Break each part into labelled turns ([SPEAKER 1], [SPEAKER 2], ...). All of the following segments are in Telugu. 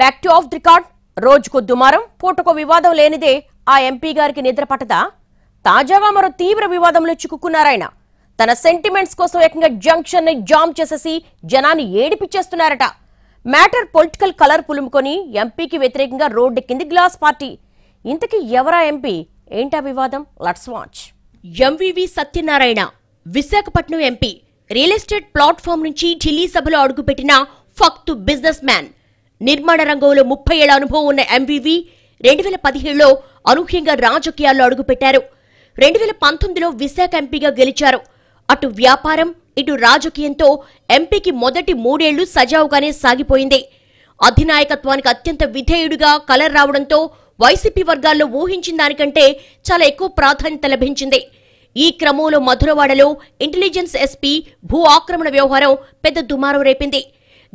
[SPEAKER 1] బ్యాక్ టు ఆఫ్ రికార్డ్ రోజుకు దుమారం పూటకు వివాదం లేనిదే ఆ ఎంపీ గారికి నిద్ర పట్టదా తాజాగా మరో తీవ్ర వివాదంలో చిక్కుకున్నారాయన తన సెంటిమెంట్స్ కోసం ఏకంగా జంక్షన్ ని జామ్ చేసేసి జనాన్ని ఏడిపిచ్చేస్తున్నారట మ్యాటర్ పొలిటికల్ కలర్ పులుముకొని ఎంపీకి వ్యతిరేకంగా రోడ్డెక్కింది గ్లాస్ పార్టీ ఇంతకీ ఎవరా ఎంపీ ఏంటా వివాదం let's watch MVV Satyanarayana Visakhapatnam MP real estate platform నుంచి ఢిల్లీ సభలో అడుగుపెట్టిన ఫక్తు బిజినెస్ మ్యాన్ నిర్మాణ రంగంలో ముప్పై ఏళ్ల అనుభవం ఉన్న ఎంవివి రెండు వేల పదిహేడులో అనూహ్యంగా రాజకీయాల్లో అడుగుపెట్టారు రెండు వేల పంతొమ్మిదిలో విశాఖ ఎంపీగా గెలిచారు అటు వ్యాపారం ఇటు రాజకీయంతో ఎంపీకి మొదటి మూడేళ్లు సజావుగానే సాగిపోయింది అధినాయకత్వానికి అత్యంత విధేయుడిగా కలర్ రావడంతో వైసీపీ వర్గాల్లో ఊహించిన దానికంటే చాలా ఎక్కువ ప్రాధాన్యత లభించింది ఈ క్రమంలో మధురవాడలో ఇంటెలిజెన్స్ ఎస్పీ భూ ఆక్రమణ వ్యవహారం పెద్ద దుమారం రేపింది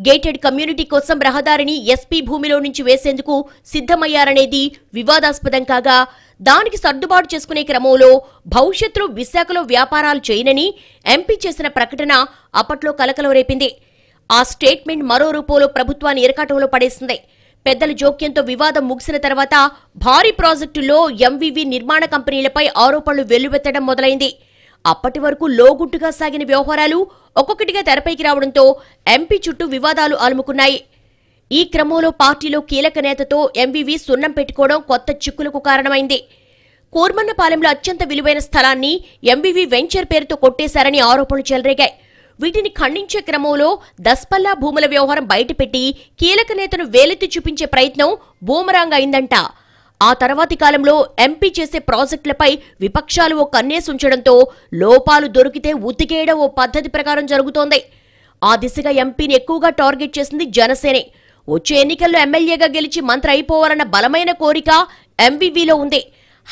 [SPEAKER 1] గేటెడ్ కమ్యూనిటీ కోసం రహదారిని ఎస్పీ భూమిలో నుంచి వేసేందుకు సిద్ధమయ్యారనేది వివాదాస్పదం కాగా దానికి సర్దుబాటు చేసుకునే క్రమంలో భవిష్యత్తులో విశాఖలో వ్యాపారాలు చేయనని ఎంపీ చేసిన ప్రకటన అప్పట్లో కలకలం రేపింది ఆ స్టేట్మెంట్ మరో రూపంలో ప్రభుత్వాన్ని ఇరకాటంలో పడేసింది పెద్దల జోక్యంతో వివాదం ముగిసిన తర్వాత భారీ ప్రాజెక్టుల్లో ఎంవీవీ నిర్మాణ కంపెనీలపై ఆరోపణలు వెల్లువెత్తడం మొదలైంది అప్పటి వరకు లోగుట్టుగా సాగిన వ్యవహారాలు ఒక్కొక్కటిగా తెరపైకి రావడంతో ఎంపీ చుట్టూ వివాదాలు అలుముకున్నాయి ఈ క్రమంలో పార్టీలో కీలక నేతతో ఎంవివి సున్నం పెట్టుకోవడం కొత్త చిక్కులకు కారణమైంది కూర్మన్నపాలెంలో అత్యంత విలువైన స్థలాన్ని ఎంవివి వెంచర్ పేరుతో కొట్టేశారని ఆరోపణలు చెలరేగాయి వీటిని ఖండించే క్రమంలో దస్పల్లా భూముల వ్యవహారం బయటపెట్టి కీలక నేతను వేలెత్తి చూపించే ప్రయత్నం బూమరాంగ్ అయిందంట ఆ తర్వాతి కాలంలో ఎంపీ చేసే ప్రాజెక్టులపై విపక్షాలు ఓ కన్నేసుంచడంతో లోపాలు దొరికితే ఉతికేయడం ఓ పద్ధతి ప్రకారం జరుగుతోంది ఆ దిశగా ఎంపీని ఎక్కువగా టార్గెట్ చేసింది జనసేనే వచ్చే ఎన్నికల్లో ఎమ్మెల్యేగా గెలిచి మంత్రి అయిపోవాలన్న బలమైన కోరిక ఎంవీవీలో ఉంది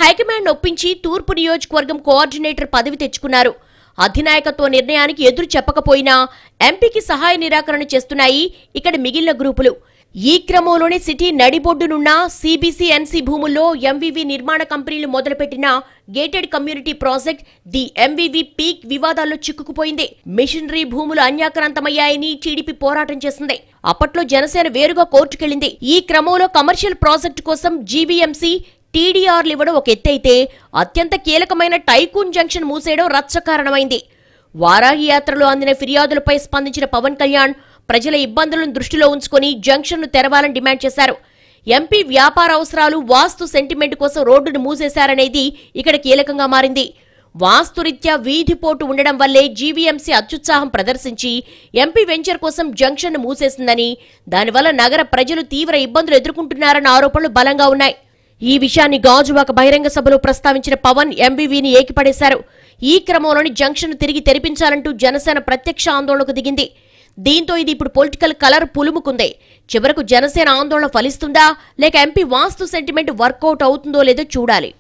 [SPEAKER 1] హైకమాండ్ ఒప్పించి తూర్పు నియోజకవర్గం కోఆర్డినేటర్ పదవి తెచ్చుకున్నారు అధినాయకత్వ నిర్ణయానికి ఎదురు చెప్పకపోయినా ఎంపీకి సహాయ నిరాకరణ చేస్తున్నాయి ఇక్కడ మిగిలిన గ్రూపులు ఈ క్రమంలోనే సిటీ నడిబొడ్డునున్న సిబిసిఎన్సి భూముల్లో ఎంవివి నిర్మాణ కంపెనీలు మొదలుపెట్టిన gated community project the MVV peak వివాదాల్లో చిక్కుకుపోయింది మిషనరీ భూములు అన్యాక్రాంతమయ్యాయని టీడీపీ పోరాటం చేసింది అప్పట్లో జనసేన వేరుగా కోర్టుకెళ్లింది ఈ క్రమంలో కమర్షియల్ ప్రాజెక్టు కోసం జీవీఎంసీ టీడీఆర్లు ఇవ్వడం ఒక ఎత్తైతే అత్యంత కీలకమైన టైకూన్ జంక్షన్ మూసేయడం రచ్చకారణమైంది కారణమైంది వారాహి యాత్రలో అందిన ఫిర్యాదులపై స్పందించిన పవన్ కళ్యాణ్ ప్రజల ఇబ్బందులను దృష్టిలో ఉంచుకుని జంక్షన్ను తెరవాలని డిమాండ్ చేశారు ఎంపీ వ్యాపార అవసరాలు వాస్తు సెంటిమెంట్ కోసం రోడ్డును మూసేశారనేది ఇక్కడ కీలకంగా మారింది వాస్తురీత్యా వీధి పోటు ఉండడం వల్లే జీవీఎంసీ అత్యుత్సాహం ప్రదర్శించి ఎంపీ వెంచర్ కోసం జంక్షన్ను మూసేసిందని దానివల్ల నగర ప్రజలు తీవ్ర ఇబ్బందులు ఎదుర్కొంటున్నారన్న ఆరోపణలు బలంగా ఉన్నాయి ఈ విషయాన్ని గాజు ఒక బహిరంగ సభలో ప్రస్తావించిన పవన్ ఎంబీవీని ఏకిపడేశారు ఈ క్రమంలోని జంక్షన్ను తిరిగి తెరిపించాలంటూ జనసేన ప్రత్యక్ష ఆందోళనకు దిగింది దీంతో ఇది ఇప్పుడు పొలిటికల్ కలర్ పులుముకుంది చివరకు జనసేన ఆందోళన ఫలిస్తుందా లేక ఎంపీ వాస్తు సెంటిమెంట్ వర్కౌట్ అవుతుందో లేదో చూడాలి